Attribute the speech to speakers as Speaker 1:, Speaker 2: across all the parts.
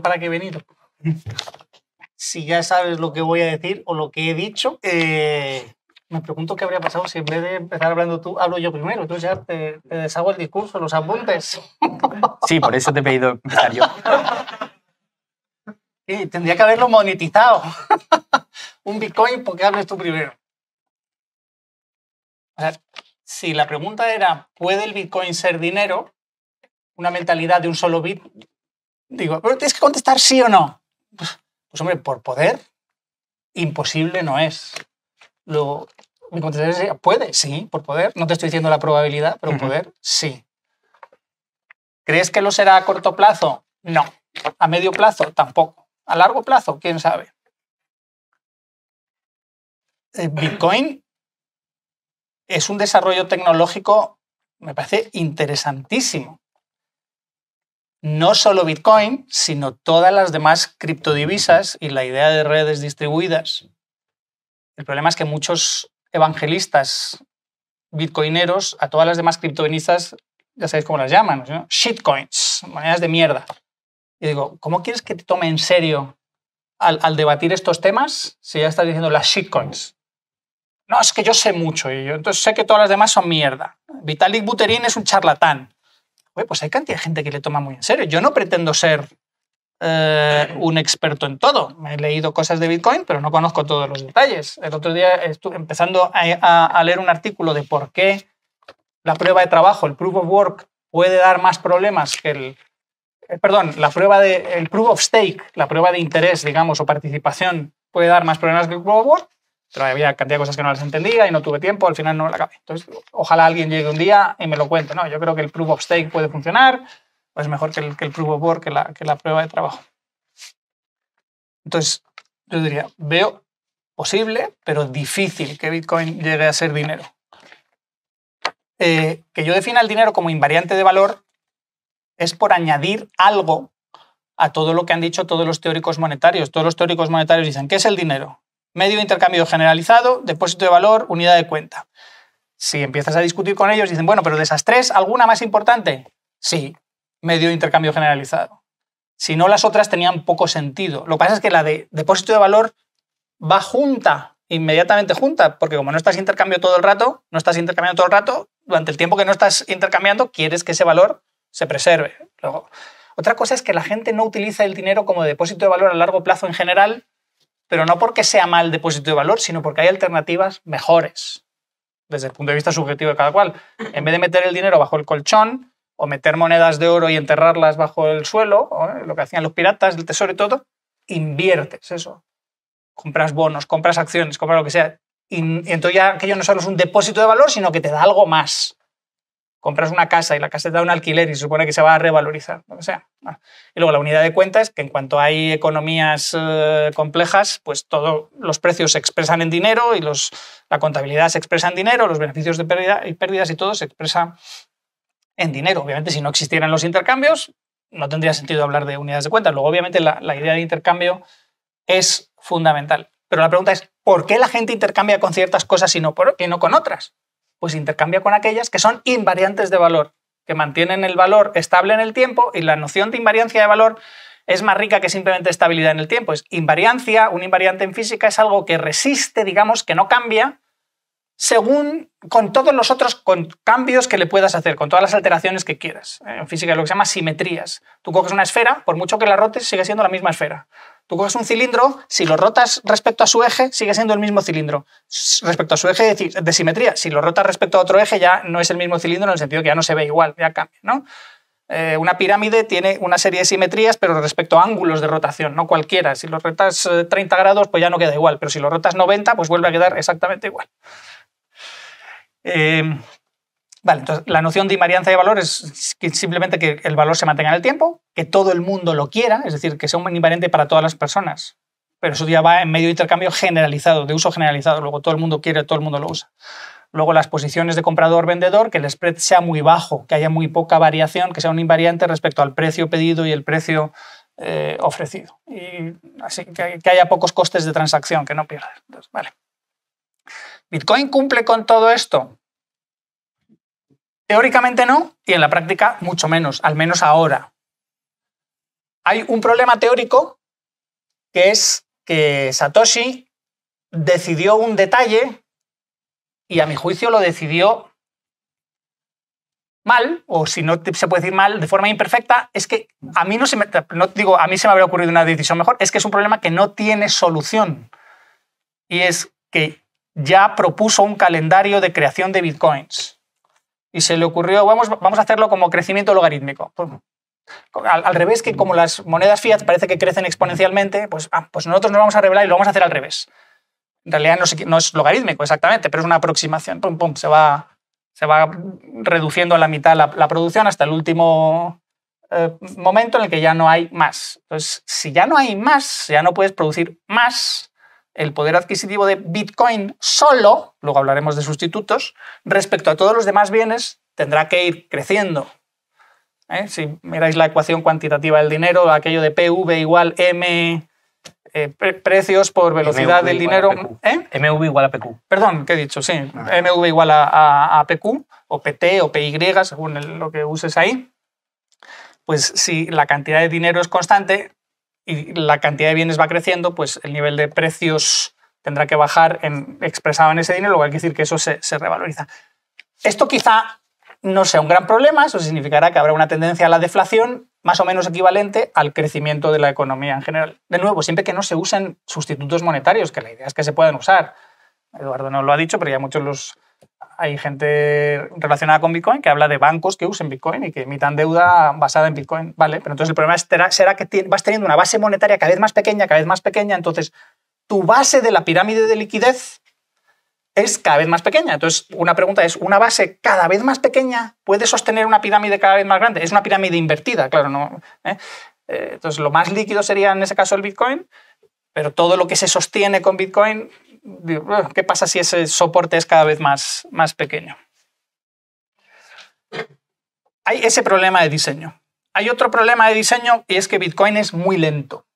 Speaker 1: para qué he venido. si ya sabes lo que voy a decir o lo que he dicho, eh, me pregunto qué habría pasado si en vez de empezar hablando tú, hablo yo primero. Entonces ya te, deshago el discurso, los apuntes. Sí, por eso te he pedido y tendría que haberlo monetizado. Un Bitcoin porque hables tú primero. si la pregunta era, ¿puede el Bitcoin ser dinero? Una mentalidad de un solo bit Digo, pero tienes que contestar sí o no. Pues, pues hombre, por poder, imposible no es. Lo, mi contestación puede, sí, por poder. No te estoy diciendo la probabilidad, pero poder, sí. ¿Crees que lo será a corto plazo? No. A medio plazo, tampoco. A largo plazo, quién sabe. Eh, Bitcoin es un desarrollo tecnológico, me parece interesantísimo no solo Bitcoin, sino todas las demás criptodivisas y la idea de redes distribuidas. El problema es que muchos evangelistas bitcoineros a todas las demás criptodivisas, ya sabéis cómo las llaman, shitcoins, monedas de mierda. Y digo, ¿cómo quieres que te tome en serio al, debatir estos temas si ya estás diciendo las shitcoins? No, es que yo sé mucho y yo entonces sé que todas las demás son mierda. Vitalik Buterin es un charlatán pues hay cantidad de gente que le toma muy en serio. Yo no pretendo ser eh, un experto en todo. He leído cosas de Bitcoin, pero no conozco todos los detalles. El otro día estuve empezando a, a leer un artículo de por qué la prueba de trabajo, el proof of work, puede dar más problemas que el, eh, perdón, la prueba de, el proof of stake, la prueba de interés, digamos, o participación, puede dar más problemas que el proof of work, pero había cantidad de cosas que no las entendía y no tuve tiempo, al final no la acabé. Entonces, ojalá alguien llegue un día y me lo cuente, ¿no? Yo creo que el proof of stake puede funcionar, o es mejor que el, que el proof of work, que la, prueba de trabajo. Entonces, yo diría, veo posible, pero difícil que Bitcoin llegue a ser dinero. Eh, que yo defina el dinero como invariante de valor es por añadir algo a todo lo que han dicho todos los teóricos monetarios. Todos los teóricos monetarios dicen, ¿qué es el dinero? medio intercambio generalizado, depósito de valor, unidad de cuenta. Si empiezas a discutir con ellos, dicen, bueno, pero de esas tres, ¿alguna más importante? Sí, medio de intercambio generalizado. Si no, las otras tenían poco sentido. Lo que pasa es que la de depósito de valor va junta, inmediatamente junta, porque como no estás intercambio todo el rato, no estás intercambiando todo el rato, durante el tiempo que no estás intercambiando, quieres que ese valor se preserve. otra cosa es que la gente no utiliza el dinero como depósito de valor a largo plazo en general, pero no porque sea mal depósito de valor, sino porque hay alternativas mejores desde el punto de vista subjetivo de cada cual. En vez de meter el dinero bajo el colchón o meter monedas de oro y enterrarlas bajo el suelo, eh, lo que hacían los piratas el tesoro y todo, inviertes eso. Compras bonos, compras acciones, compras lo que sea. Y, y entonces ya aquello no solo es un depósito de valor, sino que te da algo más compras una casa y la casa te da un alquiler y se supone que se va a revalorizar, lo que sea. Y luego la unidad de cuenta es que en cuanto hay economías eh, complejas, pues todos los precios se expresan en dinero y la contabilidad se expresa en dinero, los beneficios de y pérdidas y todo se expresa en dinero. Obviamente, si no existieran los intercambios, no tendría sentido hablar de unidades de cuenta. Luego, obviamente, la, idea de intercambio es fundamental. Pero la pregunta es, ¿por qué la gente intercambia con ciertas cosas y y no con otras? pues intercambia con aquellas que son invariantes de valor, que mantienen el valor estable en el tiempo y la noción de invariancia de valor es más rica que simplemente estabilidad en el tiempo. Es invariancia, un invariante en física es algo que resiste, digamos, que no cambia según con todos los otros con cambios que le puedas hacer, con todas las alteraciones que quieras. En física es lo que se llama simetrías. Tú coges una esfera, por mucho que la rotes, sigue siendo la misma esfera. Tú coges un cilindro, si lo rotas respecto a su eje, sigue siendo el mismo cilindro. Respecto a su eje decir de simetría, si lo rotas respecto a otro eje, ya no es el mismo cilindro en el sentido que ya no se ve igual, ya cambia, ¿no? Eh, una pirámide tiene una serie de simetrías, pero respecto a ángulos de rotación, no cualquiera. Si lo rotas 30 eh, grados, pues ya no queda igual, pero si lo rotas 90, pues vuelve a quedar exactamente igual. Eh, Vale, entonces la noción de invarianza de valor es simplemente que el valor se mantenga en el tiempo, que todo el mundo lo quiera, es decir, que sea un invariante para todas las personas. Pero eso ya va en medio de intercambio generalizado, de uso generalizado. Luego todo el mundo quiere, todo el mundo lo usa. Luego las posiciones de comprador-vendedor, que el spread sea muy bajo, que haya muy poca variación, que sea un invariante respecto al precio pedido y el precio eh, ofrecido. Y así que, haya pocos costes de transacción, que no pierda. Vale. ¿Bitcoin cumple con todo esto? Teóricamente no y en la práctica mucho menos, al menos ahora. Hay un problema teórico que es que Satoshi decidió un detalle y a mi juicio lo decidió mal, o si no se puede decir mal, de forma imperfecta, es que a mí no se me, digo, a mí se me habría ocurrido una decisión mejor, es que es un problema que no tiene solución. Y es que ya propuso un calendario de creación de bitcoins y se le ocurrió, vamos, a hacerlo como crecimiento logarítmico. Pues, al, revés que como las monedas fiat parece que crecen exponencialmente, pues, ah, pues nosotros nos vamos a revelar y lo vamos a hacer al revés. En realidad no, es logarítmico exactamente, pero es una aproximación. Pum, se, va, se va reduciendo a la mitad la, producción hasta el último eh, momento en el que ya no hay más. Entonces, si ya no hay más, ya no puedes producir más, el poder adquisitivo de Bitcoin solo, luego hablaremos de sustitutos, respecto a todos los demás bienes, tendrá que ir creciendo. ¿Eh? Si miráis la ecuación cuantitativa del dinero, aquello de PV igual M eh, precios por velocidad del dinero. MV igual a PQ. ¿eh? Perdón, ¿qué he dicho? Sí, ah. MV igual a, PQ, o PT o PY, según lo que uses ahí. Pues si la cantidad de dinero es constante, y la cantidad de bienes va creciendo, pues el nivel de precios tendrá que bajar en, expresado en ese dinero, lo cual quiere decir que eso se, se revaloriza. Esto quizá no sea un gran problema, eso significará que habrá una tendencia a la deflación más o menos equivalente al crecimiento de la economía en general. De nuevo, siempre que no se usen sustitutos monetarios, que la idea es que se puedan usar. Eduardo no lo ha dicho, pero ya muchos los hay gente relacionada con Bitcoin que habla de bancos que usen Bitcoin y que emitan deuda basada en Bitcoin, ¿vale? Pero entonces el problema será que vas teniendo una base monetaria cada vez más pequeña, cada vez más pequeña, entonces tu base de la pirámide de liquidez es cada vez más pequeña. Entonces, una pregunta es, ¿una base cada vez más pequeña puede sostener una pirámide cada vez más grande? Es una pirámide invertida, claro, ¿no? ¿Eh? Eh, entonces, lo más líquido sería en ese caso el Bitcoin, pero todo lo que se sostiene con Bitcoin Ah, ¿qué pasa si ese soporte es cada vez más, más pequeño? Hay ese problema de diseño. Hay otro problema de diseño y es que Bitcoin es muy lento.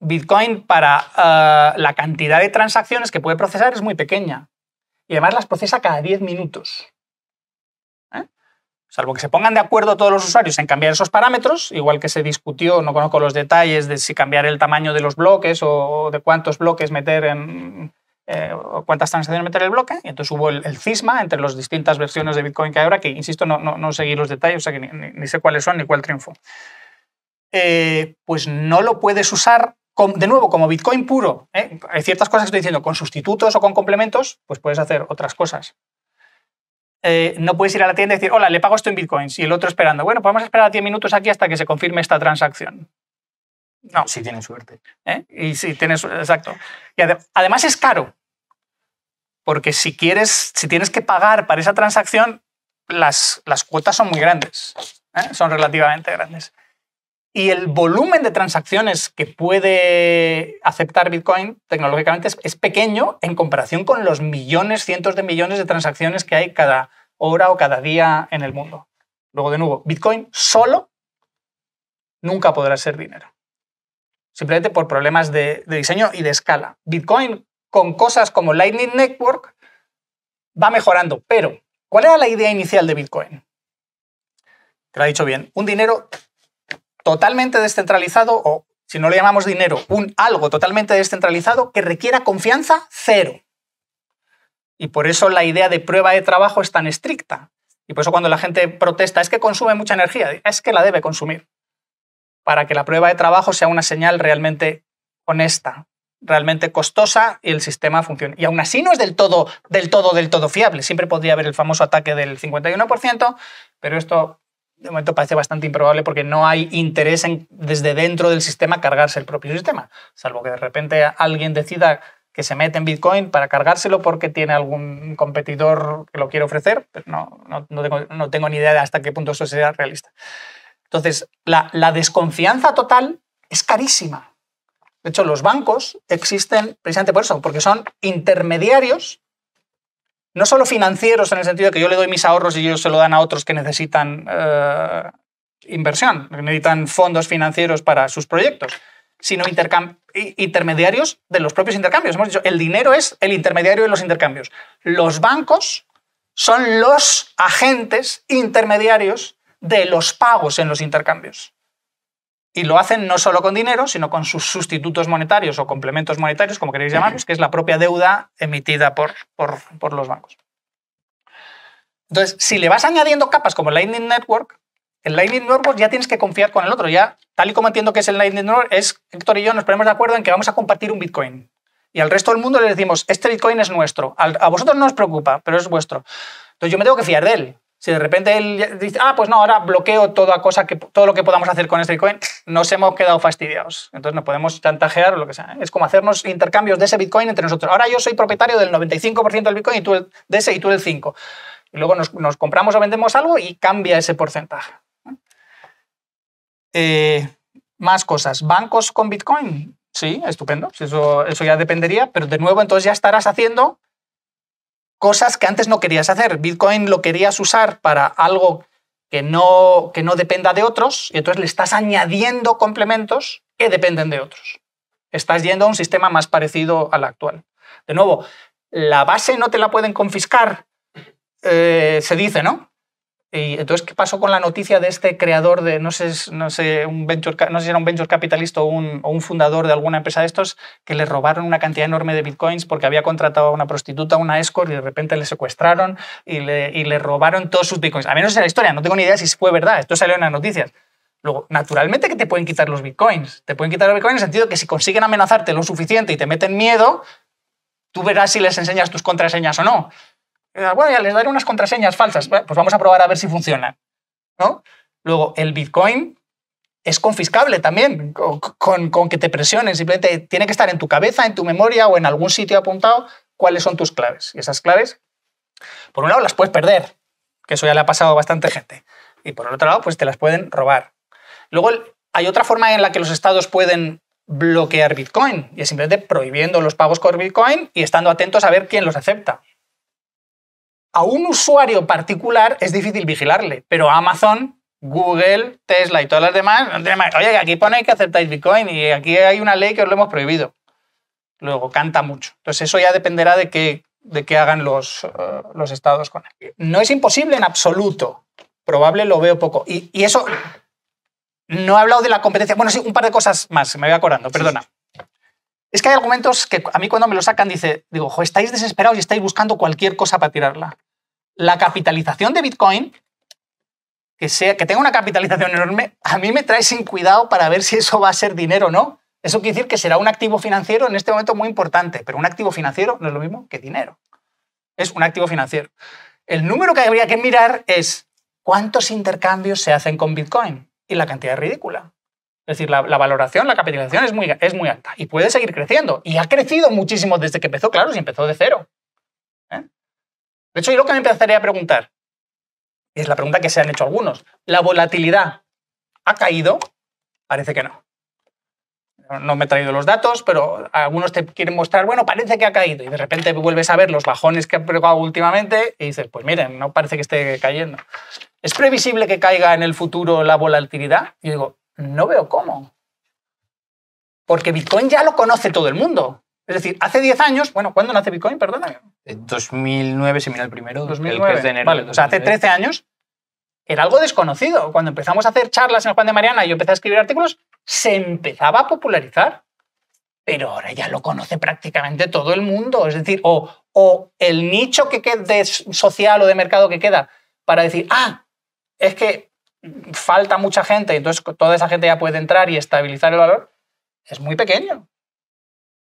Speaker 1: Bitcoin para ah, la cantidad de transacciones que puede procesar es muy pequeña y además las procesa cada 10 minutos. Salvo que se pongan de acuerdo todos los usuarios en cambiar esos parámetros, igual que se discutió, no conozco los detalles de si cambiar el tamaño de los bloques o de cuántos bloques meter en, eh, cuántas transacciones meter el bloque. entonces hubo el, cisma entre las distintas versiones de Bitcoin que hay ahora, que insisto, no, no, seguí los detalles, ni, sé cuáles son ni cuál triunfo. Eh, pues no lo puedes usar. de nuevo, como Bitcoin puro, ¿eh? hay ciertas cosas que estoy diciendo, con sustitutos o con complementos, pues puedes hacer otras cosas. Eh, no puedes ir a la tienda y decir, hola, le pago esto en bitcoins y el otro esperando. Bueno, podemos pues esperar 10 minutos aquí hasta que se confirme esta transacción. No. Si tienes suerte. ¿Eh? Y si tienes, exacto. Y además es caro. Porque si quieres, si tienes que pagar para esa transacción, las, cuotas son muy grandes. ¿eh? Son relativamente grandes. Y el volumen de transacciones que puede aceptar Bitcoin tecnológicamente es, pequeño en comparación con los millones, cientos de millones de transacciones que hay cada hora o cada día en el mundo. Luego, de nuevo, Bitcoin solo nunca podrá ser dinero. Simplemente por problemas de, de diseño y de escala. Bitcoin con cosas como Lightning Network va mejorando, pero ¿cuál era la idea inicial de Bitcoin? Te lo he dicho bien, un dinero totalmente descentralizado o, si no le llamamos dinero, un algo totalmente descentralizado que requiera confianza cero. Y por eso la idea de prueba de trabajo es tan estricta. Y por eso cuando la gente protesta, es que consume mucha energía, es que la debe consumir. Para que la prueba de trabajo sea una señal realmente honesta, realmente costosa y el sistema funcione. Y aún así no es del todo, del todo, del todo fiable. Siempre podría haber el famoso ataque del 51%, pero esto de momento parece bastante improbable porque no hay interés en, desde dentro del sistema cargarse el propio sistema, salvo que de repente alguien decida que se mete en Bitcoin para cargárselo porque tiene algún competidor que lo quiere ofrecer, pero no, no, tengo, ni idea de hasta qué punto eso será realista. Entonces, la, la desconfianza total es carísima. De hecho, los bancos existen precisamente por eso, porque son intermediarios no solo financieros en el sentido de que yo le doy mis ahorros y ellos se lo dan a otros que necesitan eh, inversión, que necesitan fondos financieros para sus proyectos, sino intermediarios de los propios intercambios. Hemos dicho, el dinero es el intermediario de los intercambios. Los bancos son los agentes intermediarios de los pagos en los intercambios. Y lo hacen no solo con dinero, sino con sus sustitutos monetarios o complementos monetarios, como queréis llamarlos, que es la propia deuda emitida por, por, los bancos. Entonces, si le vas añadiendo capas como Lightning Network, el Lightning Network ya tienes que confiar con el otro. Ya, tal y como entiendo que es el Lightning Network, es Héctor y yo nos ponemos de acuerdo en que vamos a compartir un Bitcoin. Y al resto del mundo le decimos, este Bitcoin es nuestro. A vosotros no os preocupa, pero es vuestro. Entonces yo me tengo que fiar de él. Si de repente él dice, ah, pues no, ahora bloqueo toda cosa que, todo lo que podamos hacer con este Bitcoin, nos hemos quedado fastidiados. Entonces nos podemos chantajear o lo que sea. ¿eh? Es como hacernos intercambios de ese Bitcoin entre nosotros. Ahora yo soy propietario del 95% del Bitcoin y tú de ese y tú el 5%. Y luego nos, compramos o vendemos algo y cambia ese porcentaje. Eh, más cosas. ¿Bancos con Bitcoin? Sí, estupendo. Eso, eso ya dependería, pero de nuevo entonces ya estarás haciendo cosas que antes no querías hacer. Bitcoin lo querías usar para algo que no, que no dependa de otros y entonces le estás añadiendo complementos que dependen de otros. Estás yendo a un sistema más parecido al actual. De nuevo, la base no te la pueden confiscar, eh, se dice, ¿no? entonces, ¿qué pasó con la noticia de este creador de, no sé, no sé, un venture, no sé si era un venture capitalista o un, fundador de alguna empresa de estos, que le robaron una cantidad enorme de bitcoins porque había contratado a una prostituta, una escort, y de repente le secuestraron y le, robaron todos sus bitcoins? A mí no en la historia, no tengo ni idea si fue verdad, esto salió en las noticias. Luego, naturalmente que te pueden quitar los bitcoins. Te pueden quitar los bitcoins en el sentido que si consiguen amenazarte lo suficiente y te meten miedo, tú verás si les enseñas tus contraseñas o no. Ah, bueno, ya les daré unas contraseñas falsas. Pues vamos a probar a ver si funciona ¿no? Luego, el Bitcoin es confiscable también, con, que te presionen. Simplemente tiene que estar en tu cabeza, en tu memoria o en algún sitio apuntado cuáles son tus claves. Y esas claves, por un lado, las puedes perder, que eso ya le ha pasado a bastante gente. Y por otro lado, pues te las pueden robar. Luego, hay otra forma en la que los estados pueden bloquear Bitcoin, y es simplemente prohibiendo los pagos con Bitcoin y estando atentos a ver quién los acepta a un usuario particular es difícil vigilarle, pero Amazon, Google, Tesla y todas las demás, oye, aquí pone que aceptáis Bitcoin y aquí hay una ley que os lo hemos prohibido. Luego canta mucho. Entonces eso ya dependerá de qué, de qué hagan los, eh, los estados con él. No es imposible en absoluto. Probable lo veo poco. y, y eso no he hablado de la competencia. Bueno, sí, un par de cosas más, me voy acordando, perdona. Es que hay argumentos que a mí cuando me lo sacan dice, digo, estáis desesperados y estáis buscando cualquier cosa para tirarla. La capitalización de Bitcoin, que, sea, que tenga una capitalización enorme, a mí me trae sin cuidado para ver si eso va a ser dinero o no. Eso quiere decir que será un activo financiero en este momento muy importante, pero un activo financiero no es lo mismo que dinero. Es un activo financiero. El número que habría que mirar es cuántos intercambios se hacen con Bitcoin y la cantidad es ridícula. Es decir, la, valoración, la capitalización es muy, alta y puede seguir creciendo. Y ha crecido muchísimo desde que empezó, claro, si empezó de cero. ¿Eh? De hecho, yo lo que me empezaría a preguntar, y es la pregunta que se han hecho algunos, ¿la volatilidad ha caído? Parece que no. No me he traído los datos, pero algunos te quieren mostrar, bueno, parece que ha caído, y de repente vuelves a ver los bajones que ha probado últimamente y dices, pues miren, no parece que esté cayendo. ¿Es previsible que caiga en el futuro la volatilidad? Y digo, no veo cómo. Porque Bitcoin ya lo conoce todo el mundo. Es decir, hace 10 años, bueno, ¿cuándo nace Bitcoin? Perdona. 2009 se mira el primero, el es de enero. Vale, o sea, hace 13 años era algo desconocido. Cuando empezamos a hacer charlas en el Juan de Mariana y yo empecé a escribir artículos, se empezaba a popularizar. Pero ahora ya lo conoce prácticamente todo el mundo. Es decir, o, o el nicho que quede social o de mercado que queda para decir, ah, es que falta mucha gente, entonces toda esa gente ya puede entrar y estabilizar el valor, es muy pequeño.